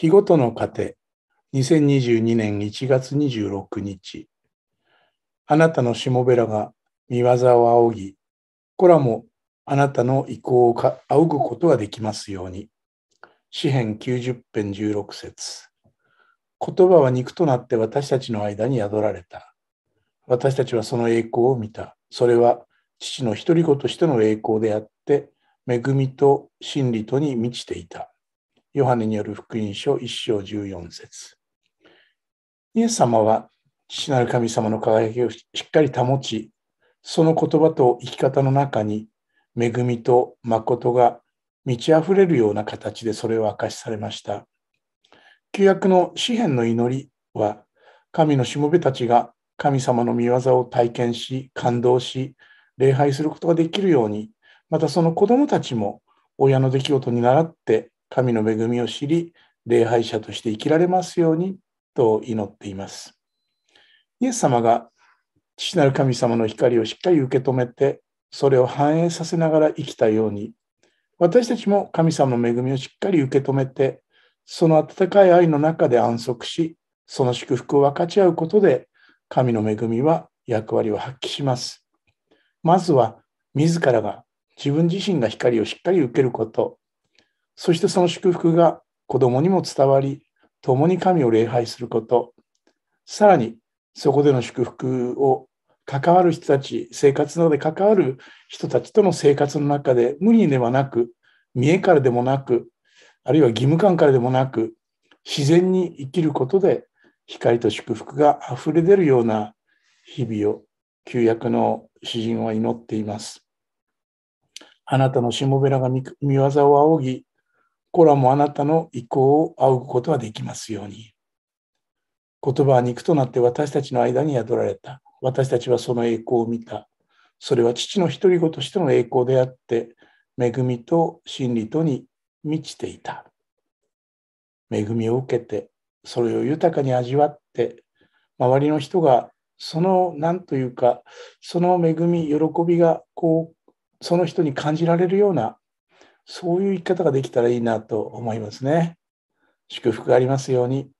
日ごとの糧、2022年1月26日。あなたのしもべらが見業を仰ぎ、コラもあなたの意向を仰ぐことができますように。詩篇90編16節言葉は肉となって私たちの間に宿られた。私たちはその栄光を見た。それは父の独り子としての栄光であって、恵みと真理とに満ちていた。ヨハネによる福音書1章14節イエス様は父なる神様の輝きをしっかり保ち、その言葉と生き方の中に恵みと誠が満ち溢れるような形でそれを明かしされました。旧約の詩篇の祈りは、神のしもべたちが神様の御業を体験し、感動し、礼拝することができるように、またその子供たちも親の出来事に倣って神の恵みを知り、礼拝者として生きられますようにと祈っています。イエス様が父なる神様の光をしっかり受け止めて、それを反映させながら生きたように、私たちも神様の恵みをしっかり受け止めて、その温かい愛の中で安息し、その祝福を分かち合うことで、神の恵みは役割を発揮します。まずは、自らが自分自身が光をしっかり受けること、そしてその祝福が子供にも伝わり、共に神を礼拝すること、さらにそこでの祝福を関わる人たち、生活ので関わる人たちとの生活の中で無理ではなく、見えからでもなく、あるいは義務感からでもなく、自然に生きることで光と祝福が溢れ出るような日々を旧約の詩人は祈っています。あなたのしもべらが見業を仰ぎ、これもあなたの意向を仰ぐことはできますように。言葉は肉となって私たちの間に宿られた。私たちはその栄光を見た。それは父の独り子としての栄光であって、恵みと真理とに満ちていた。恵みを受けて、それを豊かに味わって、周りの人がその何というか、その恵み、喜びがこう、その人に感じられるようなそういう生き方ができたらいいなと思いますね。祝福がありますように。